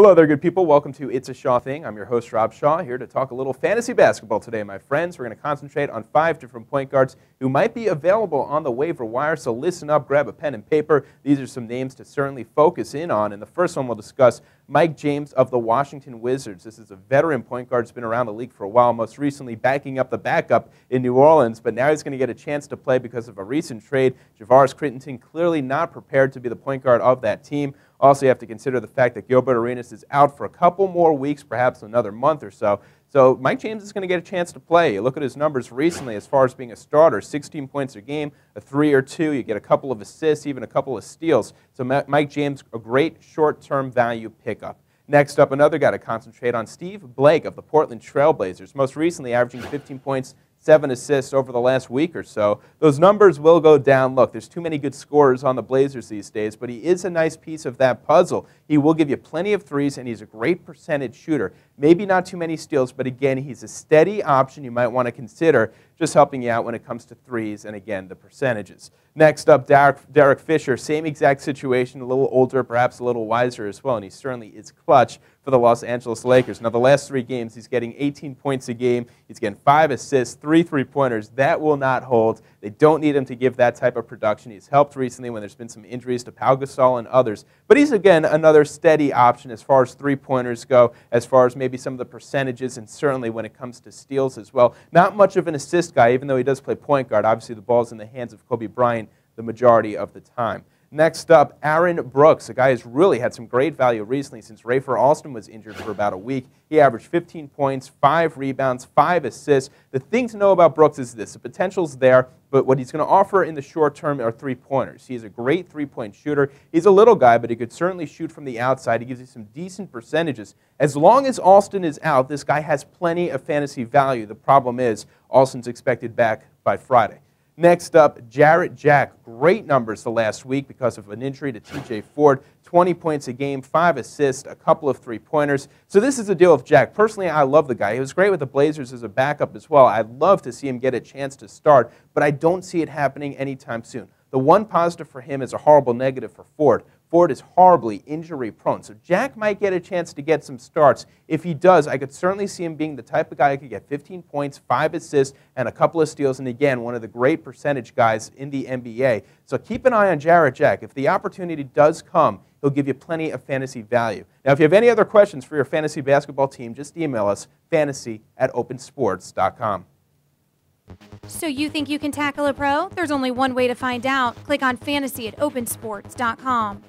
Hello there, good people. Welcome to It's a Shaw Thing. I'm your host, Rob Shaw, here to talk a little fantasy basketball today, my friends. We're going to concentrate on five different point guards who might be available on the waiver wire, so listen up, grab a pen and paper. These are some names to certainly focus in on. And the first one we'll discuss Mike James of the Washington Wizards. This is a veteran point guard he has been around the league for a while, most recently backing up the backup in New Orleans, but now he's going to get a chance to play because of a recent trade. Javaris Crittenton clearly not prepared to be the point guard of that team. Also, you have to consider the fact that Gilbert Arenas is out for a couple more weeks, perhaps another month or so. So Mike James is going to get a chance to play. You look at his numbers recently as far as being a starter 16 points a game, a three or two. You get a couple of assists, even a couple of steals. So Mike James, a great short term value pickup. Next up, another guy to concentrate on, Steve Blake of the Portland Trailblazers, most recently averaging 15 points seven assists over the last week or so. Those numbers will go down. Look, there's too many good scorers on the Blazers these days, but he is a nice piece of that puzzle. He will give you plenty of threes, and he's a great percentage shooter. Maybe not too many steals, but again, he's a steady option you might want to consider just helping you out when it comes to threes and again, the percentages. Next up, Derek, Derek Fisher, same exact situation, a little older, perhaps a little wiser as well, and he certainly is clutch for the Los Angeles Lakers. Now, the last three games, he's getting 18 points a game. He's getting five assists, three three pointers. That will not hold. They don't need him to give that type of production. He's helped recently when there's been some injuries to Pau Gasol and others. But he's, again, another steady option as far as three pointers go, as far as maybe some of the percentages, and certainly when it comes to steals as well. Not much of an assist guy, even though he does play point guard. Obviously, the ball's in the hands of Kobe Bryant the majority of the time. Next up, Aaron Brooks, a guy who's really had some great value recently since Rafer Alston was injured for about a week. He averaged 15 points, 5 rebounds, 5 assists. The thing to know about Brooks is this the potential's there, but what he's going to offer in the short term are three pointers. He's a great three point shooter. He's a little guy, but he could certainly shoot from the outside. He gives you some decent percentages. As long as Alston is out, this guy has plenty of fantasy value. The problem is, Alston's expected back by Friday. Next up, Jarrett Jack. Great numbers the last week because of an injury to TJ Ford. 20 points a game, five assists, a couple of three pointers. So this is the deal with Jack. Personally, I love the guy. He was great with the Blazers as a backup as well. I'd love to see him get a chance to start, but I don't see it happening anytime soon. The one positive for him is a horrible negative for Ford. Ford is horribly injury prone. So Jack might get a chance to get some starts. If he does, I could certainly see him being the type of guy who could get 15 points, five assists, and a couple of steals. And again, one of the great percentage guys in the NBA. So keep an eye on Jarrett Jack. If the opportunity does come, he'll give you plenty of fantasy value. Now, if you have any other questions for your fantasy basketball team, just email us fantasy at opensports.com. So you think you can tackle a pro? There's only one way to find out. Click on fantasy at opensports.com.